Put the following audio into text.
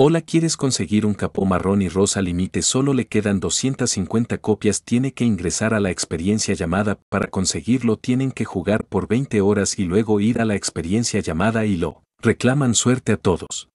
Hola, ¿quieres conseguir un capó marrón y rosa límite? Solo le quedan 250 copias. Tiene que ingresar a la experiencia llamada. Para conseguirlo tienen que jugar por 20 horas y luego ir a la experiencia llamada y lo reclaman suerte a todos.